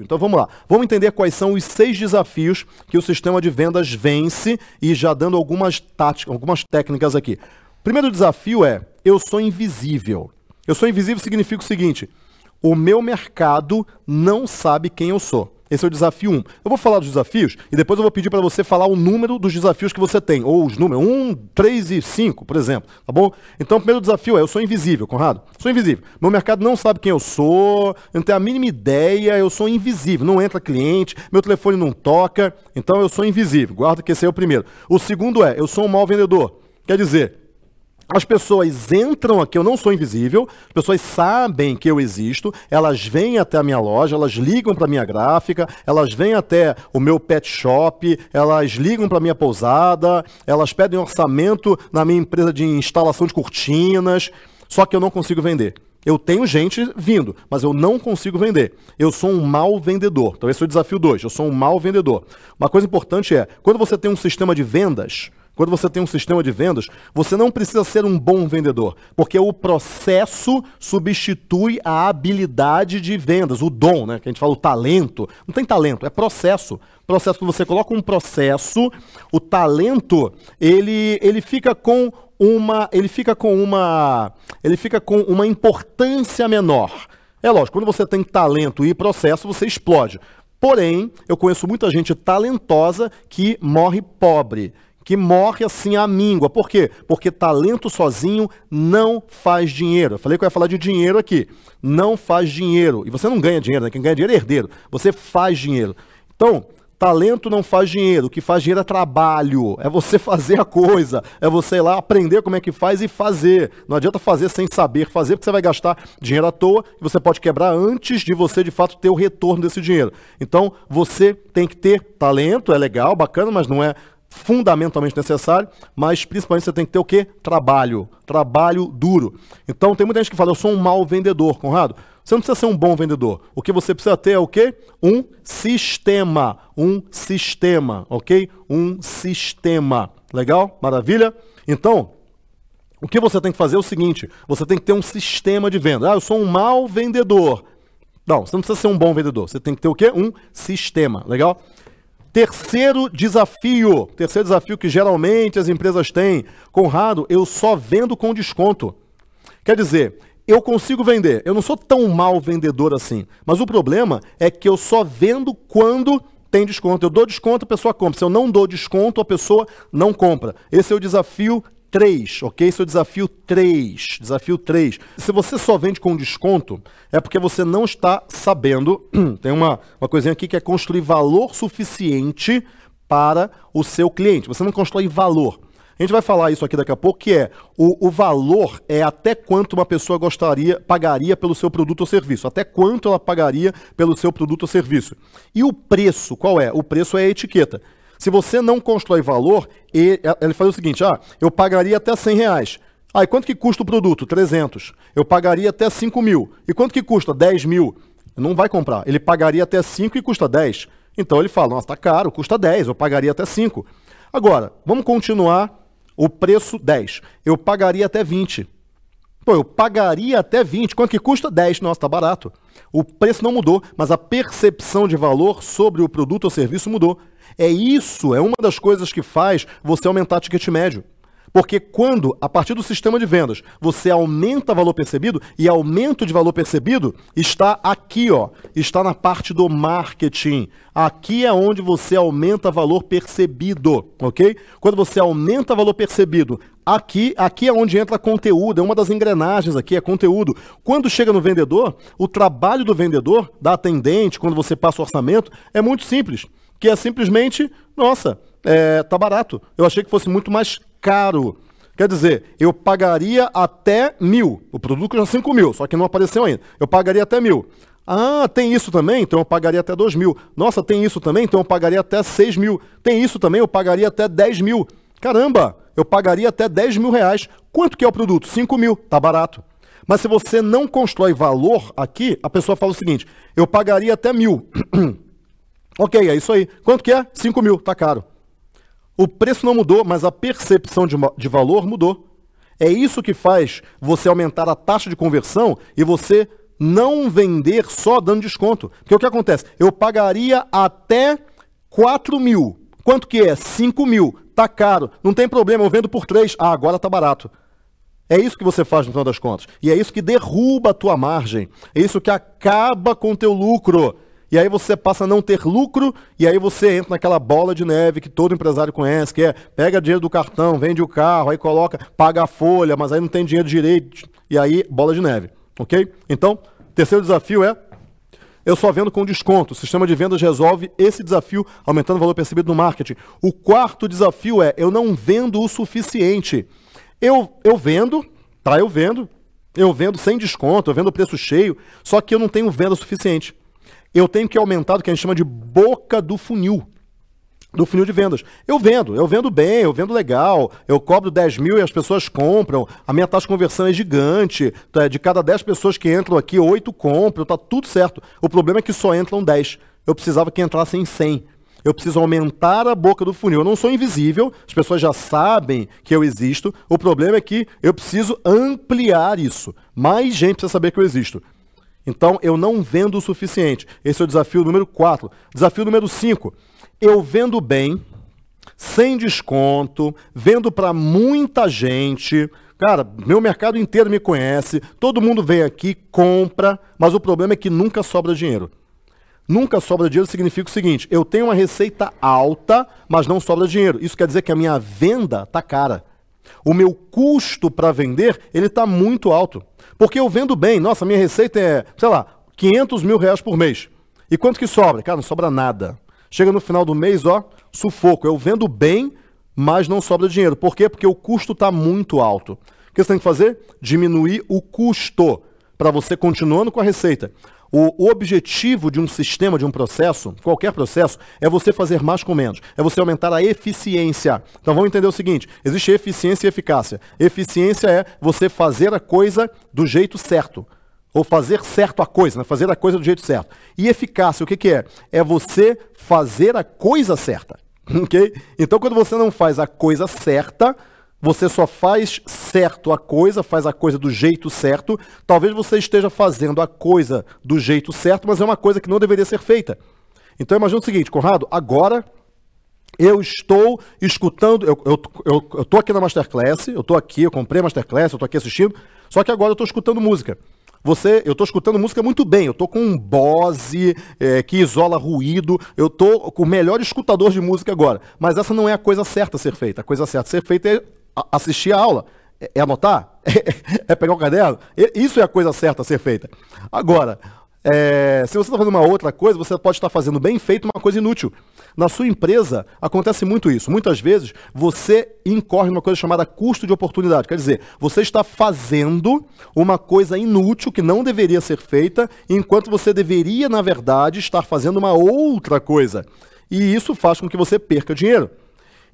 Então vamos lá, vamos entender quais são os seis desafios que o sistema de vendas vence e já dando algumas táticas, algumas técnicas aqui. Primeiro desafio é eu sou invisível. Eu sou invisível significa o seguinte: o meu mercado não sabe quem eu sou. Esse é o desafio 1. Um. Eu vou falar dos desafios e depois eu vou pedir para você falar o número dos desafios que você tem, ou os números 1, 3 e 5, por exemplo, tá bom? Então, o primeiro desafio é: eu sou invisível, Conrado. Sou invisível. Meu mercado não sabe quem eu sou, não tem a mínima ideia, eu sou invisível. Não entra cliente, meu telefone não toca, então eu sou invisível. Guarda que esse é o primeiro. O segundo é: eu sou um mau vendedor. Quer dizer, as pessoas entram aqui, eu não sou invisível, as pessoas sabem que eu existo, elas vêm até a minha loja, elas ligam para a minha gráfica, elas vêm até o meu pet shop, elas ligam para a minha pousada, elas pedem orçamento na minha empresa de instalação de cortinas, só que eu não consigo vender. Eu tenho gente vindo, mas eu não consigo vender. Eu sou um mau vendedor. Então esse é o desafio 2, eu sou um mau vendedor. Uma coisa importante é, quando você tem um sistema de vendas, quando você tem um sistema de vendas, você não precisa ser um bom vendedor, porque o processo substitui a habilidade de vendas, o dom, né? Que a gente fala o talento. Não tem talento, é processo. Processo que você coloca um processo, o talento, ele ele fica com uma, ele fica com uma, ele fica com uma importância menor. É lógico, quando você tem talento e processo, você explode. Porém, eu conheço muita gente talentosa que morre pobre que morre assim a míngua. Por quê? Porque talento sozinho não faz dinheiro. Eu falei que eu ia falar de dinheiro aqui. Não faz dinheiro. E você não ganha dinheiro, né? Quem ganha dinheiro é herdeiro. Você faz dinheiro. Então, Talento não faz dinheiro, o que faz dinheiro é trabalho, é você fazer a coisa, é você ir lá aprender como é que faz e fazer. Não adianta fazer sem saber fazer, porque você vai gastar dinheiro à toa e você pode quebrar antes de você de fato ter o retorno desse dinheiro. Então você tem que ter talento, é legal, bacana, mas não é fundamentalmente necessário, mas principalmente você tem que ter o quê? Trabalho. Trabalho duro. Então tem muita gente que fala, eu sou um mau vendedor, Conrado. Você não precisa ser um bom vendedor. O que você precisa ter é o quê? Um sistema. Um sistema, ok? Um sistema. Legal? Maravilha? Então, o que você tem que fazer é o seguinte: você tem que ter um sistema de venda. Ah, eu sou um mau vendedor. Não, você não precisa ser um bom vendedor. Você tem que ter o quê? Um sistema. Legal? Terceiro desafio, terceiro desafio que geralmente as empresas têm, Conrado, eu só vendo com desconto. Quer dizer, eu consigo vender, eu não sou tão mal vendedor assim, mas o problema é que eu só vendo quando tem desconto. Eu dou desconto, a pessoa compra. Se eu não dou desconto, a pessoa não compra. Esse é o desafio 3, ok? Seu é desafio 3. Desafio 3. Se você só vende com desconto, é porque você não está sabendo. Tem uma, uma coisinha aqui que é construir valor suficiente para o seu cliente. Você não constrói valor. A gente vai falar isso aqui daqui a pouco, que é o, o valor é até quanto uma pessoa gostaria, pagaria pelo seu produto ou serviço, até quanto ela pagaria pelo seu produto ou serviço. E o preço, qual é? O preço é a etiqueta. Se você não constrói valor, ele, é, ele faz o seguinte, ah, eu pagaria até 100 reais. Ah, e quanto que custa o produto? 300. Eu pagaria até 5 mil. E quanto que custa? 10 mil. Não vai comprar. Ele pagaria até 5 e custa 10. Então ele fala, nossa, tá caro, custa 10, eu pagaria até 5. Agora, vamos continuar o preço 10. Eu pagaria até 20. Pô, eu pagaria até 20. Quanto que custa? 10. Nossa, está barato. O preço não mudou, mas a percepção de valor sobre o produto ou serviço mudou. É isso, é uma das coisas que faz você aumentar ticket médio. Porque quando, a partir do sistema de vendas, você aumenta valor percebido, e aumento de valor percebido está aqui, ó, está na parte do marketing. Aqui é onde você aumenta valor percebido, ok? Quando você aumenta valor percebido, aqui, aqui é onde entra conteúdo, é uma das engrenagens aqui, é conteúdo. Quando chega no vendedor, o trabalho do vendedor, da atendente, quando você passa o orçamento, é muito simples que é simplesmente, nossa, é, tá barato. Eu achei que fosse muito mais caro. Quer dizer, eu pagaria até mil. O produto já 5 mil, só que não apareceu ainda. Eu pagaria até mil. Ah, tem isso também? Então eu pagaria até 2 mil. Nossa, tem isso também? Então eu pagaria até 6 mil. Tem isso também? Eu pagaria até 10 mil. Caramba, eu pagaria até 10 mil reais. Quanto que é o produto? 5 mil. Tá barato. Mas se você não constrói valor aqui, a pessoa fala o seguinte: eu pagaria até mil. Ok, é isso aí. Quanto que é? 5 mil, tá caro. O preço não mudou, mas a percepção de, de valor mudou. É isso que faz você aumentar a taxa de conversão e você não vender só dando desconto. Porque o que acontece? Eu pagaria até 4 mil. Quanto que é? 5 mil. Tá caro. Não tem problema, eu vendo por 3. Ah, agora tá barato. É isso que você faz no final das contas. E é isso que derruba a tua margem. É isso que acaba com o teu lucro e aí você passa a não ter lucro, e aí você entra naquela bola de neve que todo empresário conhece, que é pega dinheiro do cartão, vende o carro, aí coloca, paga a folha, mas aí não tem dinheiro direito, e aí bola de neve, ok? Então, terceiro desafio é eu só vendo com desconto. O sistema de vendas resolve esse desafio, aumentando o valor percebido no marketing. O quarto desafio é eu não vendo o suficiente. Eu, eu vendo, tá? Eu vendo, eu vendo sem desconto, eu vendo preço cheio, só que eu não tenho venda suficiente eu tenho que aumentar o que a gente chama de boca do funil. Do funil de vendas. Eu vendo, eu vendo bem, eu vendo legal, eu cobro 10 mil e as pessoas compram, a minha taxa de conversão é gigante, tá, de cada 10 pessoas que entram aqui, 8 compram, tá tudo certo. O problema é que só entram 10. Eu precisava que entrassem 100. Eu preciso aumentar a boca do funil. Eu não sou invisível, as pessoas já sabem que eu existo. O problema é que eu preciso ampliar isso. Mais gente precisa saber que eu existo. Então, eu não vendo o suficiente. Esse é o desafio número 4. Desafio número 5. Eu vendo bem, sem desconto, vendo para muita gente. Cara, meu mercado inteiro me conhece, todo mundo vem aqui, compra, mas o problema é que nunca sobra dinheiro. Nunca sobra dinheiro significa o seguinte: eu tenho uma receita alta, mas não sobra dinheiro. Isso quer dizer que a minha venda tá cara. O meu custo para vender, ele está muito alto. Porque eu vendo bem, nossa, minha receita é, sei lá, 500 mil reais por mês. E quanto que sobra? Cara, não sobra nada. Chega no final do mês, ó, sufoco. Eu vendo bem, mas não sobra dinheiro. Por quê? Porque o custo está muito alto. O que você tem que fazer? Diminuir o custo para você continuando com a receita. O, objetivo de um sistema, de um processo, qualquer processo, é você fazer mais com menos, é você aumentar a eficiência. Então vamos entender o seguinte: existe eficiência e eficácia. Eficiência é você fazer a coisa do jeito certo. Ou fazer certo a coisa, né? fazer a coisa do jeito certo. E eficácia, o que, que é? É você fazer a coisa certa. ok? Então, quando você não faz a coisa certa, você só faz certo a coisa, faz a coisa do jeito certo. Talvez você esteja fazendo a coisa do jeito certo, mas é uma coisa que não deveria ser feita. Então imagina o seguinte, Conrado, agora eu estou escutando, eu estou eu, eu, aqui na Masterclass, eu estou aqui, eu comprei a Masterclass, eu estou aqui assistindo, só que agora eu estou escutando música. Você, eu estou escutando música muito bem, eu estou com um Bose é, que isola ruído, eu estou com o melhor escutador de música agora. Mas essa não é a coisa certa a ser feita. A coisa certa a ser feita é assistir a aula? É, é anotar? É, é, pegar o caderno? Isso é a coisa certa a ser feita. Agora, é, se você está fazendo uma outra coisa, você pode estar fazendo bem feito uma coisa inútil. Na sua empresa, acontece muito isso. Muitas vezes, você incorre numa coisa chamada custo de oportunidade. Quer dizer, você está fazendo uma coisa inútil que não deveria ser feita, enquanto você deveria, na verdade, estar fazendo uma outra coisa. E isso faz com que você perca dinheiro.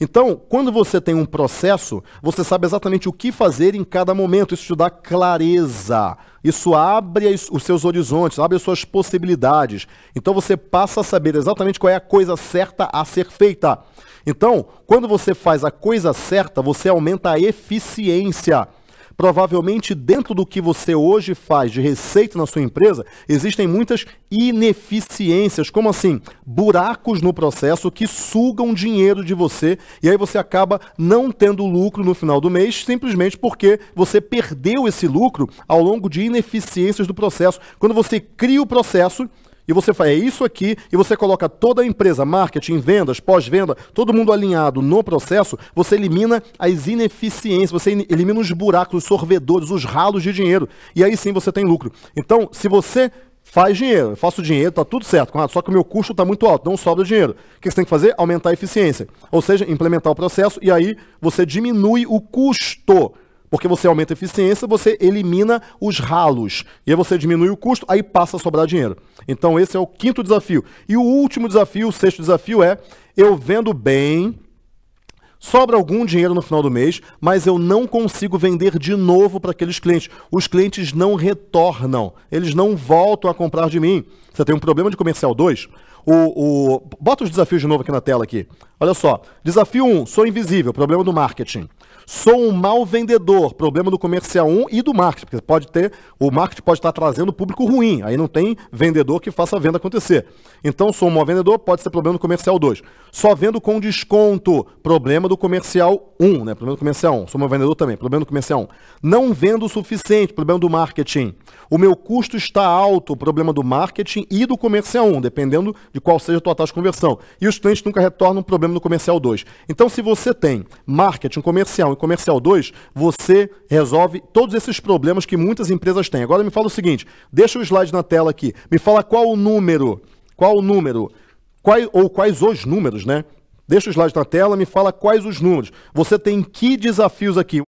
Então, quando você tem um processo, você sabe exatamente o que fazer em cada momento. Isso te dá clareza. Isso abre os seus horizontes, abre as suas possibilidades. Então, você passa a saber exatamente qual é a coisa certa a ser feita. Então, quando você faz a coisa certa, você aumenta a eficiência provavelmente dentro do que você hoje faz de receita na sua empresa, existem muitas ineficiências, como assim, buracos no processo que sugam dinheiro de você e aí você acaba não tendo lucro no final do mês, simplesmente porque você perdeu esse lucro ao longo de ineficiências do processo. Quando você cria o processo, e você faz é isso aqui, e você coloca toda a empresa, marketing, vendas, pós-venda, todo mundo alinhado no processo, você elimina as ineficiências, você elimina os buracos, os sorvedores, os ralos de dinheiro. E aí sim você tem lucro. Então, se você faz dinheiro, faço dinheiro, tá tudo certo, só que o meu custo está muito alto, não sobra dinheiro. O que você tem que fazer? Aumentar a eficiência. Ou seja, implementar o processo e aí você diminui o custo. Porque você aumenta a eficiência, você elimina os ralos. E aí você diminui o custo, aí passa a sobrar dinheiro. Então esse é o quinto desafio. E o último desafio, o sexto desafio é: eu vendo bem, sobra algum dinheiro no final do mês, mas eu não consigo vender de novo para aqueles clientes. Os clientes não retornam, eles não voltam a comprar de mim você tem um problema de comercial 2, o, o, bota os desafios de novo aqui na tela aqui. Olha só. Desafio 1, um, sou invisível, problema do marketing. Sou um mau vendedor, problema do comercial 1 um e do marketing, porque pode ter, o marketing pode estar trazendo público ruim, aí não tem vendedor que faça a venda acontecer. Então, sou um mau vendedor, pode ser problema do comercial 2. Só vendo com desconto, problema do comercial 1, um, né? Problema do comercial 1. Sou um vendedor também, problema do comercial 1. Não vendo o suficiente, problema do marketing. O meu custo está alto, problema do marketing marketing e do comercial 1, dependendo de qual seja a tua taxa de conversão. E os clientes nunca retornam o problema no comercial 2. Então, se você tem marketing comercial e comercial 2, você resolve todos esses problemas que muitas empresas têm. Agora me fala o seguinte, deixa o slide na tela aqui. Me fala qual o número, qual o número, quais, ou quais os números, né? Deixa o slide na tela, me fala quais os números. Você tem que desafios aqui?